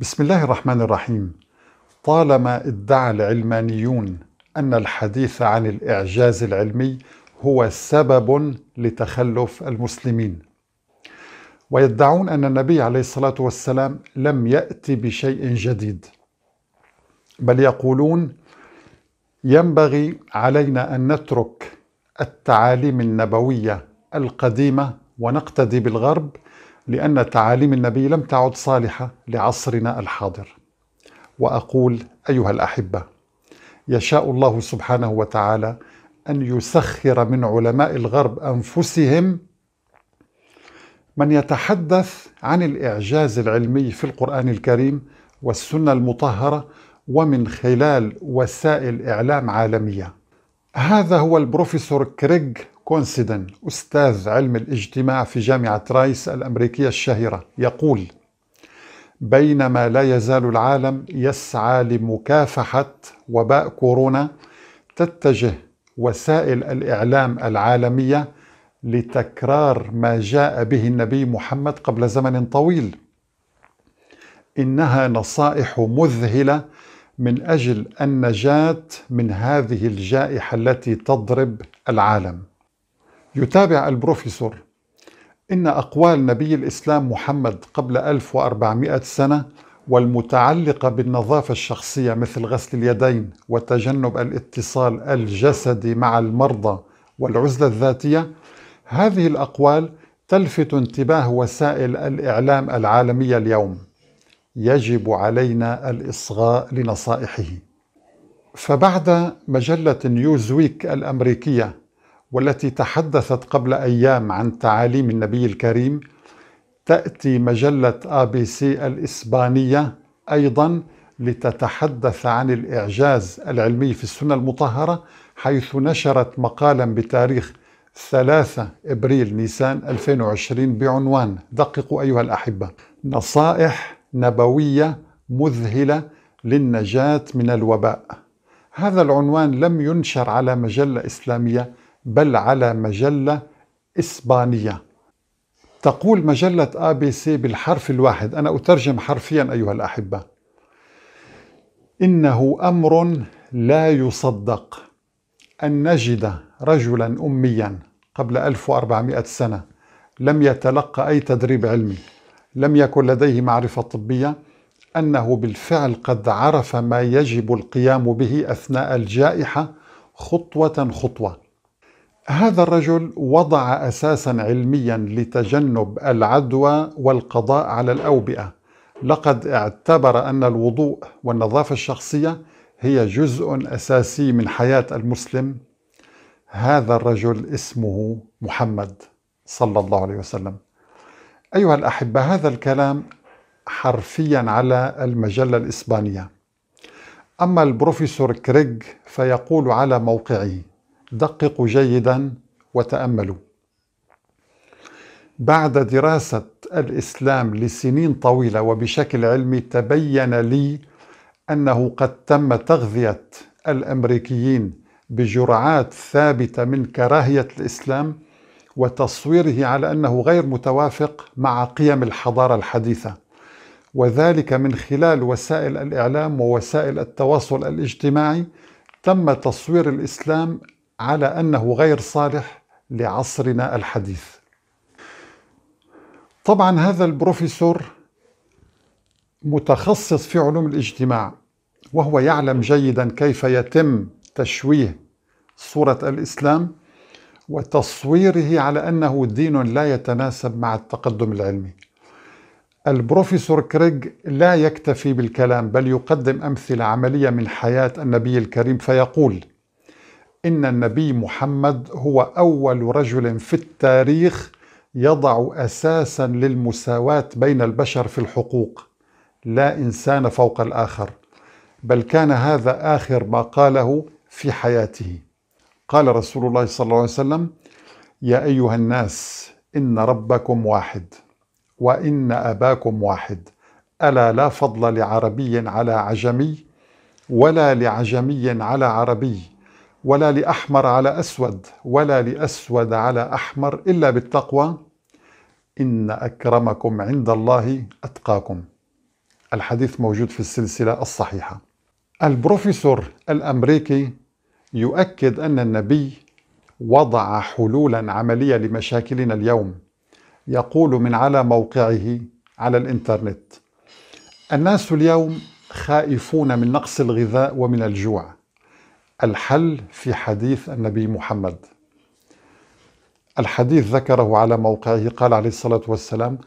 بسم الله الرحمن الرحيم طالما ادعى العلمانيون ان الحديث عن الاعجاز العلمي هو سبب لتخلف المسلمين ويدعون ان النبي عليه الصلاه والسلام لم ياتي بشيء جديد بل يقولون ينبغي علينا ان نترك التعاليم النبويه القديمه ونقتدي بالغرب لأن تعاليم النبي لم تعد صالحة لعصرنا الحاضر وأقول أيها الأحبة يشاء الله سبحانه وتعالى أن يسخر من علماء الغرب أنفسهم من يتحدث عن الإعجاز العلمي في القرآن الكريم والسنة المطهرة ومن خلال وسائل إعلام عالمية هذا هو البروفيسور كريغ كونسيدن أستاذ علم الاجتماع في جامعة رايس الأمريكية الشهيرة يقول بينما لا يزال العالم يسعى لمكافحة وباء كورونا تتجه وسائل الإعلام العالمية لتكرار ما جاء به النبي محمد قبل زمن طويل إنها نصائح مذهلة من اجل النجاه من هذه الجائحه التي تضرب العالم. يتابع البروفيسور: إن أقوال نبي الإسلام محمد قبل 1400 سنة والمتعلقة بالنظافة الشخصية مثل غسل اليدين وتجنب الاتصال الجسدي مع المرضى والعزلة الذاتية هذه الأقوال تلفت انتباه وسائل الإعلام العالمية اليوم يجب علينا الإصغاء لنصائحه فبعد مجلة نيوزويك الأمريكية والتي تحدثت قبل أيام عن تعاليم النبي الكريم تأتي مجلة آي بي سي الإسبانية أيضا لتتحدث عن الإعجاز العلمي في السنة المطهرة حيث نشرت مقالا بتاريخ 3 إبريل نيسان 2020 بعنوان دققوا أيها الأحبة نصائح نبوية مذهلة للنجاة من الوباء. هذا العنوان لم ينشر على مجلة إسلامية بل على مجلة إسبانية. تقول مجلة آي بي سي بالحرف الواحد، أنا أترجم حرفيا أيها الأحبة. إنه أمر لا يصدق أن نجد رجلا أميا قبل 1400 سنة لم يتلقى أي تدريب علمي لم يكن لديه معرفة طبية أنه بالفعل قد عرف ما يجب القيام به أثناء الجائحة خطوة خطوة. هذا الرجل وضع أساسا علميا لتجنب العدوى والقضاء على الأوبئة. لقد اعتبر أن الوضوء والنظافة الشخصية هي جزء أساسي من حياة المسلم. هذا الرجل اسمه محمد صلى الله عليه وسلم. أيها الأحبة هذا الكلام حرفيا على المجلة الإسبانية أما البروفيسور كريغ فيقول على موقعه دققوا جيدا وتأملوا بعد دراسة الإسلام لسنين طويلة وبشكل علمي تبين لي أنه قد تم تغذية الأمريكيين بجرعات ثابتة من كراهية الإسلام وتصويره على انه غير متوافق مع قيم الحضاره الحديثه وذلك من خلال وسائل الاعلام ووسائل التواصل الاجتماعي تم تصوير الاسلام على انه غير صالح لعصرنا الحديث طبعا هذا البروفيسور متخصص في علوم الاجتماع وهو يعلم جيدا كيف يتم تشويه صوره الاسلام وتصويره على أنه دين لا يتناسب مع التقدم العلمي البروفيسور كريغ لا يكتفي بالكلام بل يقدم أمثلة عملية من حياة النبي الكريم فيقول إن النبي محمد هو أول رجل في التاريخ يضع أساسا للمساواة بين البشر في الحقوق لا إنسان فوق الآخر بل كان هذا آخر ما قاله في حياته قال رسول الله صلى الله عليه وسلم يا أيها الناس إن ربكم واحد وإن أباكم واحد ألا لا فضل لعربي على عجمي ولا لعجمي على عربي ولا لأحمر على أسود ولا لأسود على أحمر إلا بالتقوى إن أكرمكم عند الله أتقاكم الحديث موجود في السلسلة الصحيحة البروفيسور الأمريكي يؤكد أن النبي وضع حلولا عملية لمشاكلنا اليوم يقول من على موقعه على الإنترنت الناس اليوم خائفون من نقص الغذاء ومن الجوع الحل في حديث النبي محمد الحديث ذكره على موقعه قال عليه الصلاة والسلام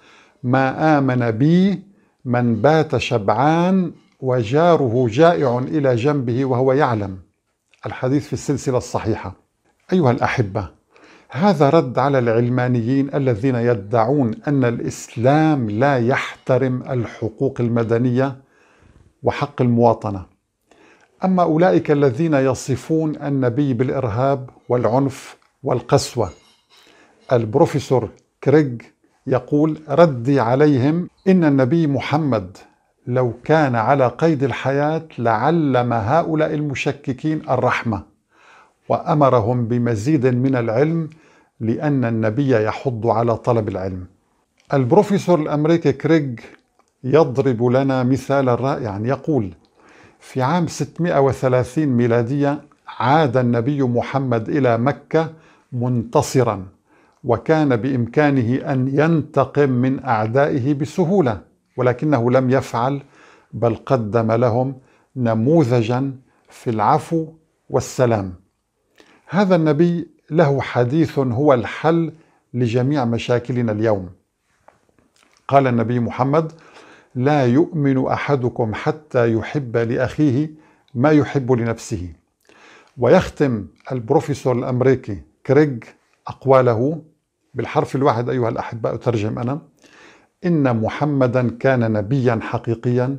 ما آمن بي من بات شبعان وجاره جائع إلى جنبه وهو يعلم الحديث في السلسلة الصحيحة أيها الأحبة هذا رد على العلمانيين الذين يدعون أن الإسلام لا يحترم الحقوق المدنية وحق المواطنة أما أولئك الذين يصفون النبي بالإرهاب والعنف والقسوة البروفيسور كريغ يقول ردي عليهم إن النبي محمد لو كان على قيد الحياة لعلم هؤلاء المشككين الرحمة وأمرهم بمزيد من العلم لأن النبي يحض على طلب العلم البروفيسور الأمريكي كريغ يضرب لنا مثالا رائعا يقول في عام 630 ميلادية عاد النبي محمد إلى مكة منتصرا وكان بإمكانه أن ينتقم من أعدائه بسهولة ولكنه لم يفعل بل قدم لهم نموذجا في العفو والسلام هذا النبي له حديث هو الحل لجميع مشاكلنا اليوم قال النبي محمد لا يؤمن احدكم حتى يحب لاخيه ما يحب لنفسه ويختم البروفيسور الامريكي كريغ اقواله بالحرف الواحد ايها الاحباء اترجم انا إن محمدا كان نبيا حقيقيا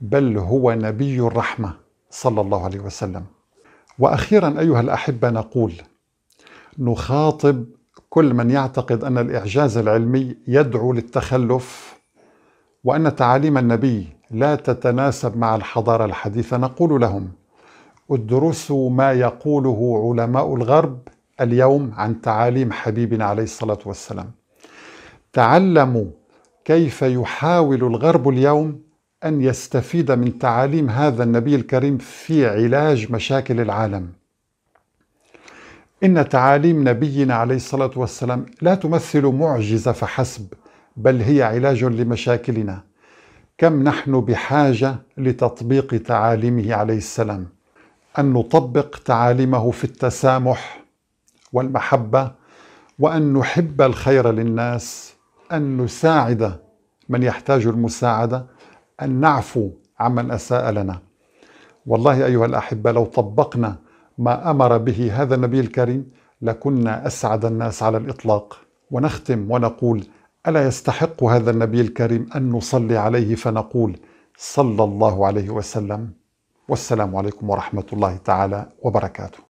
بل هو نبي الرحمة صلى الله عليه وسلم وأخيرا أيها الأحبة نقول نخاطب كل من يعتقد أن الإعجاز العلمي يدعو للتخلف وأن تعاليم النبي لا تتناسب مع الحضارة الحديثة نقول لهم ادرسوا ما يقوله علماء الغرب اليوم عن تعاليم حبيبنا عليه الصلاة والسلام تعلموا كيف يحاول الغرب اليوم ان يستفيد من تعاليم هذا النبي الكريم في علاج مشاكل العالم ان تعاليم نبينا عليه الصلاه والسلام لا تمثل معجزه فحسب بل هي علاج لمشاكلنا كم نحن بحاجه لتطبيق تعاليمه عليه السلام ان نطبق تعاليمه في التسامح والمحبه وان نحب الخير للناس أن نساعد من يحتاج المساعدة أن نعفو عمن أساء لنا والله أيها الأحبة لو طبقنا ما أمر به هذا النبي الكريم لكنا أسعد الناس على الإطلاق ونختم ونقول ألا يستحق هذا النبي الكريم أن نصلي عليه فنقول صلى الله عليه وسلم والسلام عليكم ورحمة الله تعالى وبركاته